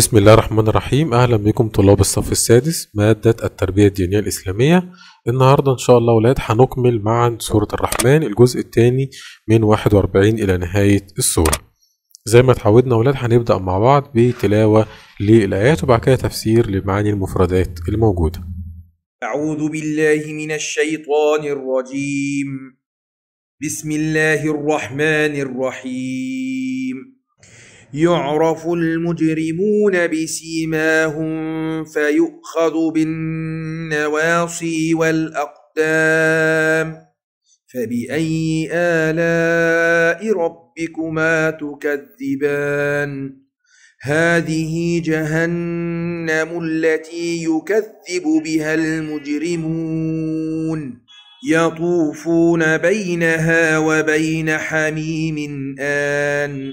بسم الله الرحمن الرحيم أهلا بكم طلاب الصف السادس مادة التربية الدينية الإسلامية النهاردة إن شاء الله ولاد هنكمل معا سورة الرحمن الجزء الثاني من 41 إلى نهاية السورة زي ما اتعودنا ولاد هنبدأ مع بعض بتلاوة للآيات وبعد كده تفسير لمعاني المفردات الموجودة أعوذ بالله من الشيطان الرجيم بسم الله الرحمن الرحيم يعرف المجرمون بسيماهم فيؤخذ بالنواصي والأقدام فبأي آلاء ربكما تكذبان هذه جهنم التي يكذب بها المجرمون يطوفون بينها وبين حميم آن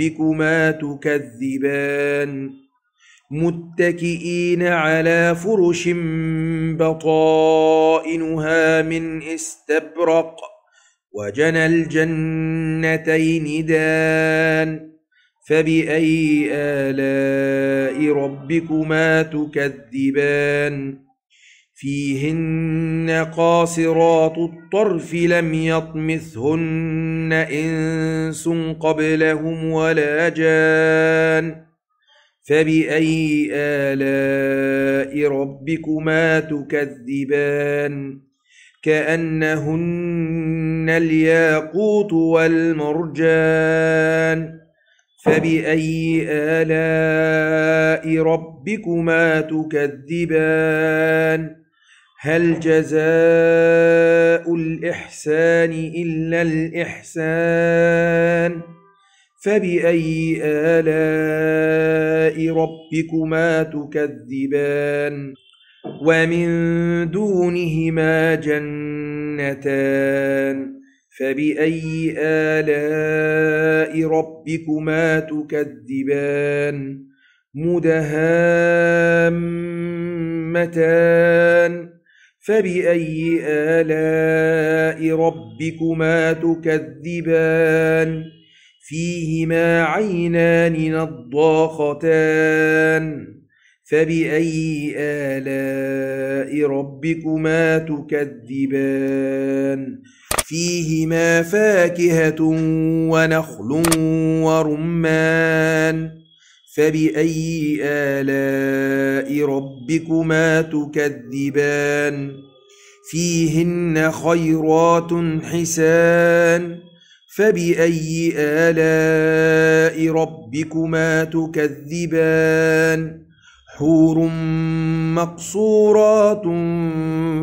ربكما تكذبان متكئين على فرش بطائنها من استبرق وجنى الجنتين دان فباي الاء ربكما تكذبان فيهن قاصرات الطرف لم يطمثهن انس قبلهم ولا جان فباي الاء ربكما تكذبان كانهن الياقوت والمرجان فباي الاء ربكما تكذبان هل جزاء الإحسان إلا الإحسان فبأي آلاء ربكما تكذبان ومن دونهما جنتان فبأي آلاء ربكما تكذبان مدهامتان فبأي آلاء ربكما تكذبان فيهما عينان نضاختان فبأي آلاء ربكما تكذبان فيهما فاكهة ونخل ورمان فبأي آلاء ربكما تكذبان فيهن خيرات حسان فبأي آلاء ربكما تكذبان حور مقصورات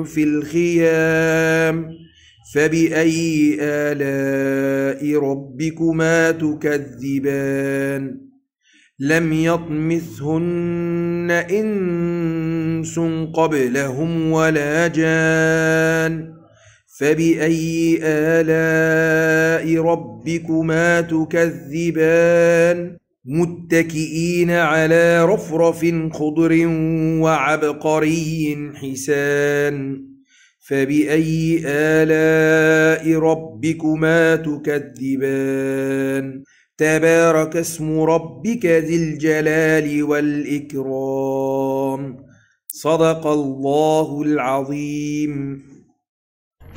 في الخيام فبأي آلاء ربكما تكذبان لم يطمثهن انس قبلهم ولا جان فباي الاء ربكما تكذبان متكئين على رفرف خضر وعبقري حسان فباي الاء ربكما تكذبان تبارك اسم ربك ذي الجلال والإكرام صدق الله العظيم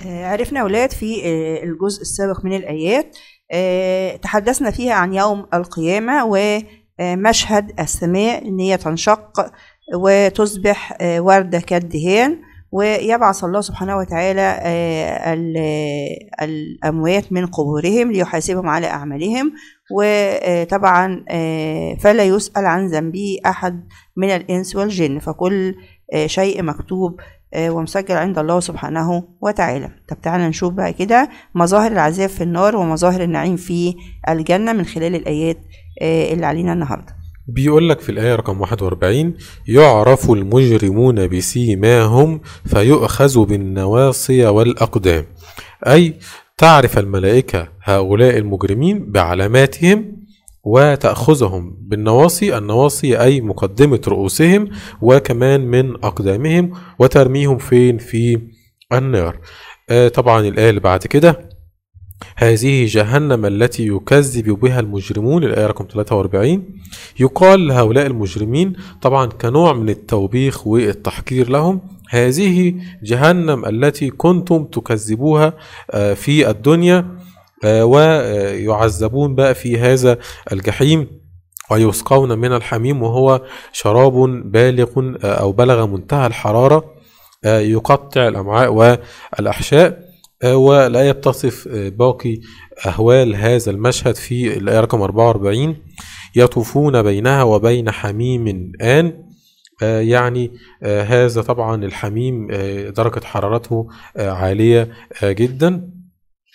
آه، عرفنا أولاد في آه، الجزء السابق من الآيات آه، تحدثنا فيها عن يوم القيامة ومشهد السماء إن هي تنشق وتصبح وردة كالدهان ويبعث الله سبحانه وتعالى آه، الأموات من قبورهم ليحاسبهم على أعمالهم وطبعا آه، آه، فلا يسأل عن ذنبه أحد من الإنس والجن فكل شيء مكتوب ومسجل عند الله سبحانه وتعالى طب تعالى نشوف بقى كده مظاهر العذاب في النار ومظاهر النعيم في الجنة من خلال الآيات اللي علينا النهارده بيقول لك في الآية رقم 41 يعرف المجرمون بسيماهم فيؤخذ بالنواصي والأقدام أي تعرف الملائكة هؤلاء المجرمين بعلاماتهم وتأخذهم بالنواصي النواصي أي مقدمة رؤوسهم وكمان من أقدامهم وترميهم فين في النار آه طبعا الآية اللي بعد كده هذه جهنم التي يكذب بها المجرمون الآية رقم 43 يقال لهؤلاء المجرمين طبعا كنوع من التوبيخ والتحقير لهم هذه جهنم التي كنتم تكذبوها آه، في الدنيا آه، ويعذبون بقى في هذا الجحيم ويسقون من الحميم وهو شراب بالغ آه، أو بلغ منتهى الحرارة يقطع الأمعاء والأحشاء والآية بتصف آه، باقي أهوال هذا المشهد في الآية رقم 44 يطوفون بينها وبين حميم آن آه، يعني آه، هذا طبعا الحميم درجة حرارته عالية جدا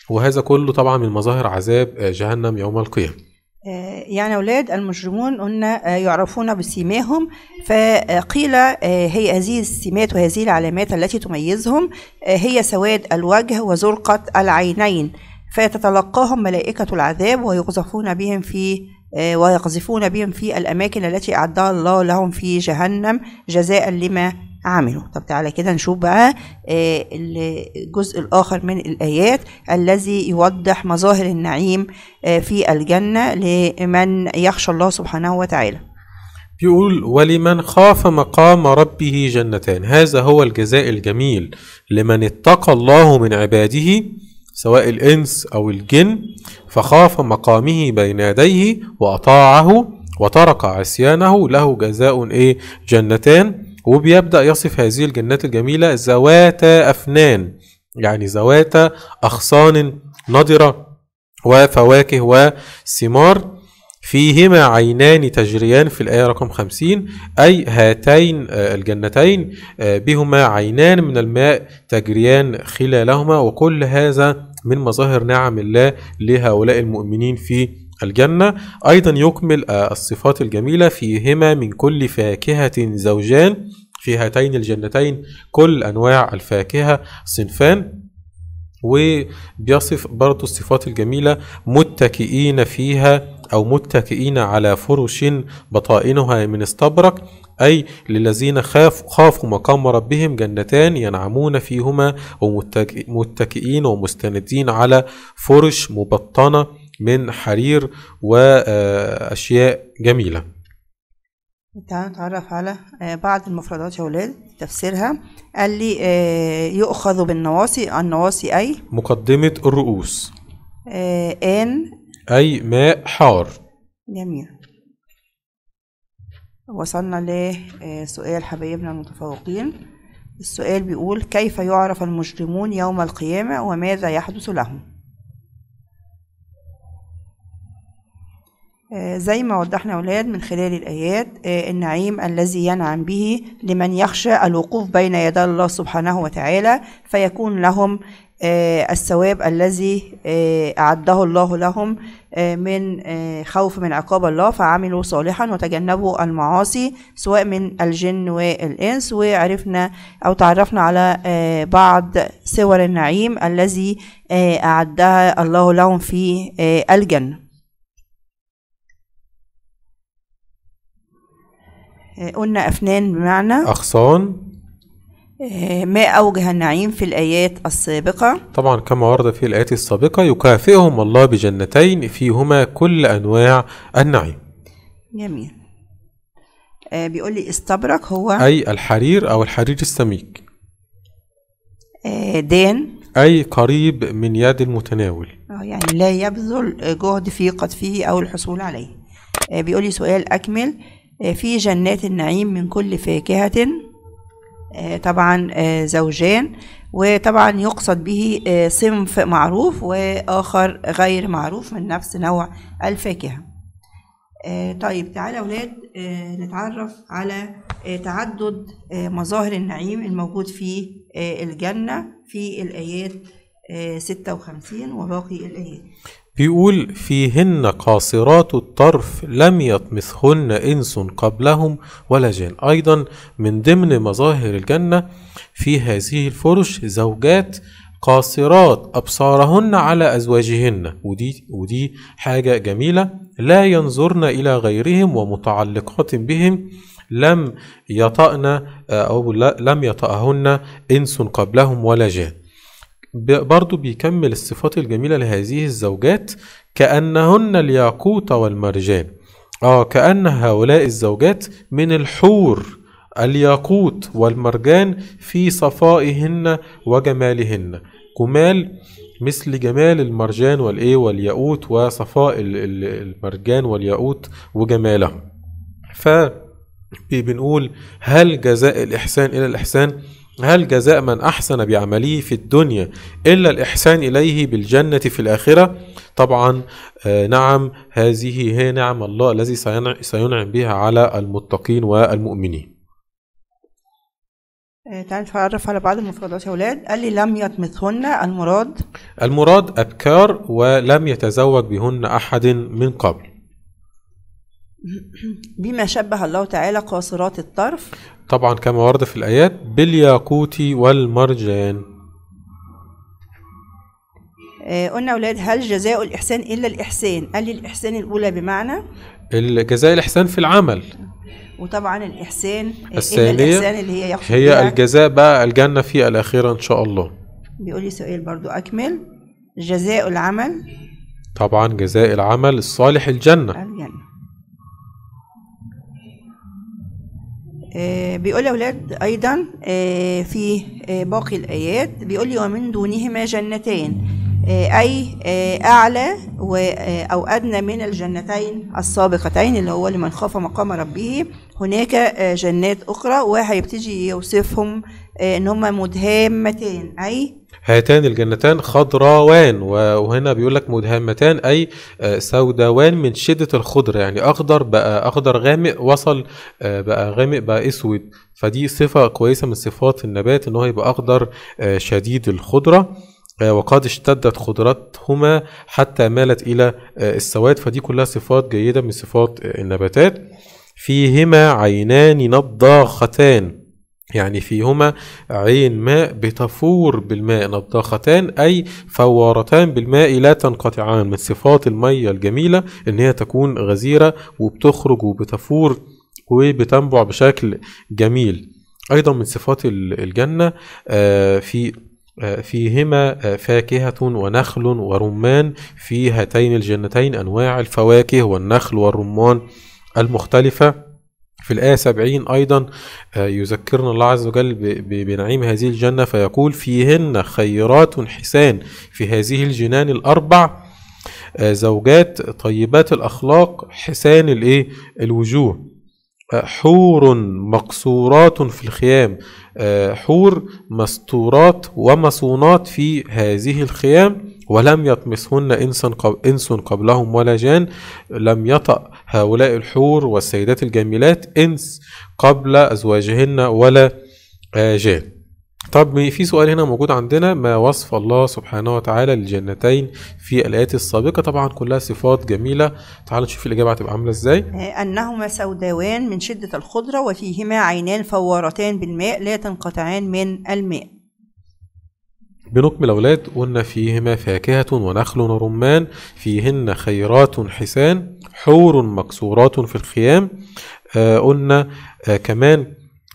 وهذا كله طبعا من مظاهر عذاب جهنم يوم القيامة آه، يعني أولاد المجرمون قلنا آه، يعرفون بسيماهم فقيل آه، هي هذه السمات وهذه العلامات التي تميزهم هي سواد الوجه وزرقة العينين فيتلقاهم ملائكة العذاب ويقذفون بهم في ويقذفون بهم في الأماكن التي أعدها الله لهم في جهنم جزاء لما عملوا طب تعالى كده نشوف بقى آه، الجزء الآخر من الآيات الذي يوضح مظاهر النعيم آه، في الجنة لمن يخشى الله سبحانه وتعالى بيقول ولمن خاف مقام ربه جنتان هذا هو الجزاء الجميل لمن اتقى الله من عباده سواء الإنس أو الجن فخاف مقامه بين يديه وأطاعه وترك عصيانه له جزاء إيه جنتان وبيبدأ يصف هذه الجنات الجميلة ذوات أفنان يعني ذوات أغصان نضرة وفواكه وثمار فيهما عينان تجريان في الآية رقم خمسين أي هاتين آه، الجنتين آه، بهما عينان من الماء تجريان خلالهما وكل هذا من مظاهر نعم الله لهؤلاء المؤمنين في الجنة أيضا يكمل آه، الصفات الجميلة فيهما من كل فاكهة زوجان في هاتين الجنتين كل أنواع الفاكهة صنفان وبيصف برضو الصفات الجميلة متكئين فيها أو متكئين على فرش بطائنها من استبرق أي للذين خاف خافوا مقام ربهم جنتان ينعمون فيهما ومتكئين ومستندين على فرش مبطنة من حرير وأشياء جميلة تعالوا نتعرف على آه، بعض المفردات يا ولاد تفسيرها قال لي آه، يؤخذ بالنواصي النواصي أي مقدمة الرؤوس آه، آن أي ماء حار جميل وصلنا لسؤال حبايبنا المتفوقين السؤال بيقول كيف يعرف المجرمون يوم القيامة وماذا يحدث لهم آه، زي ما وضحنا أولاد من خلال الآيات آه، النعيم الذي ينعم به لمن يخشى الوقوف بين يدي الله سبحانه وتعالى فيكون لهم آه، الثواب الذي أعده الله لهم من خوف من عقاب الله فعملوا صالحا وتجنبوا المعاصي سواء من الجن والإنس وعرفنا أو تعرفنا على بعض صور النعيم الذي أعدها الله لهم في الجنة آه، قلنا أفنان بمعنى أغصان آه، ماء أوجه النعيم في الآيات السابقة طبعا كما ورد في الآيات السابقة يكافئهم الله بجنتين فيهما كل أنواع النعيم جميل آه، بيقول لي استبرق هو أي الحرير أو الحرير السميك دان أي قريب من يد المتناول يعني لا يبذل جهد في قطفه أو الحصول عليه بيقول لي سؤال أكمل آه، في جنات النعيم من كل فاكهة آه، طبعا آه، زوجان وطبعا يقصد به صنف معروف وآخر غير معروف من نفس نوع الفاكهة طيب تعالى أولاد نتعرف على تعدد مظاهر النعيم الموجود في الجنة في الآيات 56 وباقي الآيات بيقول فيهن قاصرات الطرف لم يطمثهن إنس قبلهم ولا جان أيضا من ضمن مظاهر الجنة في هذه الفرش زوجات قاصرات أبصارهن على أزواجهن ودي, ودي حاجة جميلة لا ينظرن إلى غيرهم ومتعلقات بهم لم يطأن أو لم يطأهن إنس قبلهم ولا جان برضو بيكمل الصفات الجميلة لهذه الزوجات كأنهن الياقوت والمرجان آه كأن هؤلاء الزوجات من الحور الياقوت والمرجان في صفائهن وجمالهن جمال مثل جمال المرجان والايه والياقوت وصفاء المرجان والياقوت وجمالهم ف بنقول هل جزاء الاحسان الى الاحسان هل جزاء من أحسن بعمله في الدنيا إلا الإحسان إليه بالجنة في الآخرة؟ طبعا آه، نعم هذه هي نعم الله الذي سينعم بها على المتقين والمؤمنين آه، تعالى نتعرف على بعض المفردات يا أولاد قال لي لم يطمثهن المراد المراد أبكار ولم يتزوج بهن أحد من قبل بما شبه الله تعالى قاصرات الطرف طبعا كما ورد في الآيات بالياقوت والمرجان آه قلنا أولاد هل جزاء الإحسان إلا الإحسان قال لي الإحسان الأولى بمعنى الجزاء الإحسان في العمل وطبعا الإحسان الثانية الإحسان اللي هي هي الجزاء بقى الجنة في الأخيرة إن شاء الله بيقول لي سؤال برضو أكمل جزاء العمل طبعا جزاء العمل الصالح الجنة الجنة آه، بيقول يا اولاد أيضا آه، في آه، باقي الآيات بيقول ومن دونهما جنتين أي أعلى أو أدنى من الجنتين السابقتين اللي هو لمن خاف مقام ربه هناك جنات أخرى وهيبتدي يوصفهم إن هما مدهامتين أي هاتان الجنتان خضراوان وهنا بيقول لك مدهمتان أي آه، سوداوان من شدة الخضر يعني أخضر بقى أخضر غامق وصل آه، بقى غامق بقى أسود فدي صفة كويسة من صفات النبات إن هو يبقى أخضر آه، شديد الخضرة وقد اشتدت خضرتهما حتى مالت إلى السواد فدي كلها صفات جيدة من صفات النباتات فيهما عينان نضاختان يعني فيهما عين ماء بتفور بالماء نضاختان أي فوارتان بالماء لا تنقطعان من صفات المية الجميلة إن هي تكون غزيرة وبتخرج وبتفور وبتنبع بشكل جميل أيضا من صفات الجنة آه، في آه، فيهما آه، فاكهة ونخل ورمان في هاتين الجنتين أنواع الفواكه والنخل والرمان المختلفة في الآية 70 أيضا آه، يذكرنا الله عز وجل بنعيم هذه الجنة فيقول فيهن خيرات حسان في هذه الجنان الأربع آه، زوجات طيبات الأخلاق حسان الإيه الوجوه آه، حور مقصورات في الخيام حور مستورات ومصونات في هذه الخيام ولم يطمسهن إنس, إنس قبلهم ولا جان لم يطأ هؤلاء الحور والسيدات الجميلات إنس قبل أزواجهن ولا آه، جان طب في سؤال هنا موجود عندنا ما وصف الله سبحانه وتعالى للجنتين في الآيات السابقة طبعا كلها صفات جميلة تعالوا نشوف الإجابة هتبقى عاملة إزاي آه، أنهما سوداوان من شدة الخضرة وفيهما عينان فوارتان بالماء لا تنقطعان من الماء بنكم الأولاد قلنا فيهما فاكهة ونخل ورمان فيهن خيرات حسان حور مكسورات في الخيام آه قلنا آه كمان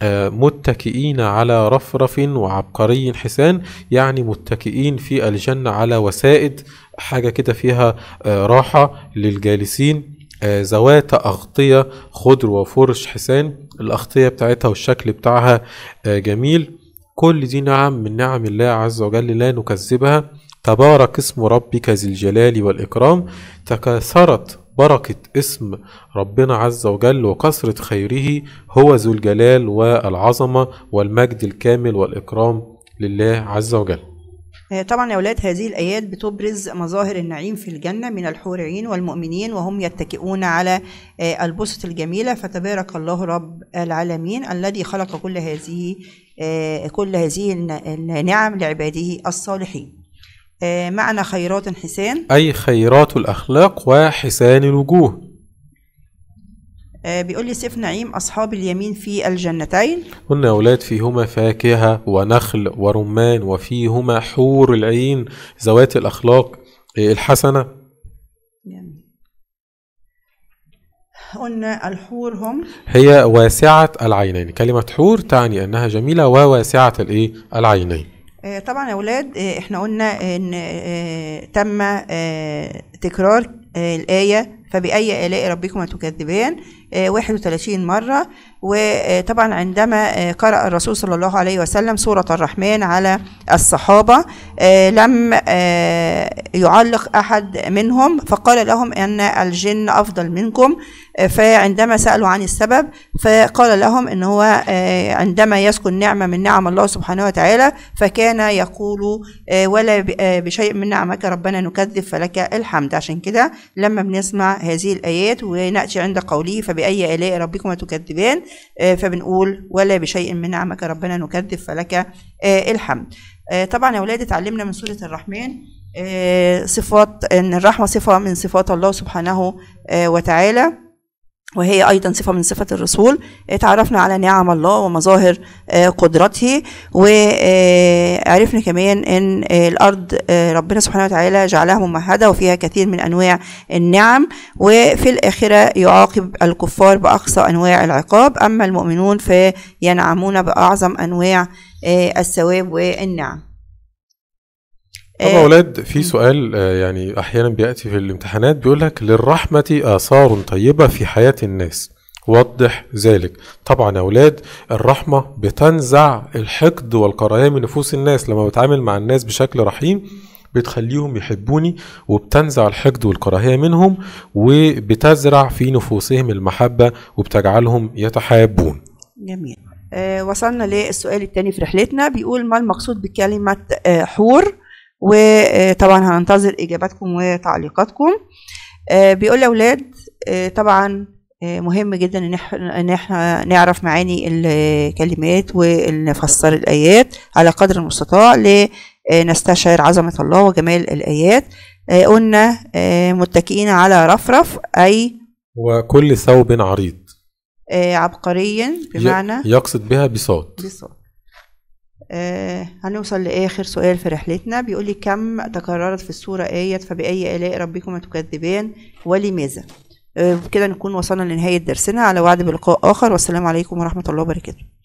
آه متكئين على رفرف وعبقري حسان يعني متكئين في الجنة على وسائد حاجة كده فيها آه راحة للجالسين آه ذوات أغطية خضر وفرش حسان الأغطية بتاعتها والشكل بتاعها آه، جميل كل دي نعم من نعم الله عز وجل لا نكذبها تبارك اسم ربك ذي الجلال والإكرام تكاثرت بركة اسم ربنا عز وجل وكثرة خيره هو ذو الجلال والعظمة والمجد الكامل والإكرام لله عز وجل آه، طبعا يا أولاد هذه الآيات بتبرز مظاهر النعيم في الجنة من الحور عين والمؤمنين وهم يتكئون على آه، البسط الجميلة فتبارك الله رب العالمين الذي خلق كل هذه آه، كل هذه النعم لعباده الصالحين آه، معنى خيرات حسان أي خيرات الأخلاق وحسان الوجوه آه، بيقول لي سيف نعيم أصحاب اليمين في الجنتين قلنا أولاد فيهما فاكهة ونخل ورمان وفيهما حور العين ذوات الأخلاق الحسنة يعني قلنا الحور هم هي واسعة العينين كلمة حور تعني أنها جميلة وواسعة الإيه العينين آه، طبعا يا أولاد آه، إحنا قلنا إن آه، تم تكرار الآية فبأي آلاء ربكما تكذبان 31 آه، مرة وطبعا عندما آه، قرأ الرسول صلى الله عليه وسلم سورة الرحمن على الصحابة آه، لم يعلق أحد منهم فقال لهم أن الجن أفضل منكم فعندما سألوا عن السبب فقال لهم أن هو عندما يسكن نعمة من نعم الله سبحانه وتعالى فكان يقول ولا بشيء من نعمك ربنا نكذب فلك الحمد عشان كده لما بنسمع هذه الآيات ونأتي عند قوله فبأي بأي آلاء ربكما تكذبان آه، فبنقول ولا بشيء من نعمك ربنا نكذب فلك آه، الحمد آه، طبعا يا أولاد اتعلمنا من سورة الرحمن صفات أن الرحمة صفة من صفات الله سبحانه وتعالى وهي أيضا صفة من صفات الرسول اتعرفنا إيه، على نعم الله ومظاهر إيه، قدرته وعرفنا إيه، كمان أن الأرض ربنا سبحانه وتعالى جعلها ممهدة وفيها كثير من أنواع النعم وفي الآخرة يعاقب الكفار بأقصى أنواع العقاب أما المؤمنون فينعمون بأعظم أنواع الثواب والنعم طبعا آه اولاد في سؤال آه، يعني احيانا بياتي في الامتحانات بيقول لك للرحمه اثار طيبه في حياه الناس وضح ذلك طبعا يا اولاد الرحمه بتنزع الحقد والكراهيه من نفوس الناس لما بتعامل مع الناس بشكل رحيم بتخليهم يحبوني وبتنزع الحقد والكراهيه منهم وبتزرع في نفوسهم المحبه وبتجعلهم يتحابون جميل آه وصلنا للسؤال الثاني في رحلتنا بيقول ما المقصود بكلمه آه حور وطبعا هننتظر اجاباتكم وتعليقاتكم آه، بيقول يا اولاد آه، طبعا آه، مهم جدا ان احنا ان احنا نعرف معاني الكلمات ونفسر الايات على قدر المستطاع لنستشعر عظمه الله وجمال الايات قلنا متكئين على رفرف اي وكل ثوب عريض عبقريا بمعنى يقصد بها بصوت بصوت آه هنوصل لآخر سؤال في رحلتنا بيقول لي كم تكررت في السورة آية فبأي آلاء ربكما تكذبان ولماذا؟ آه كده نكون وصلنا لنهاية درسنا على وعد بلقاء آخر والسلام عليكم ورحمة الله وبركاته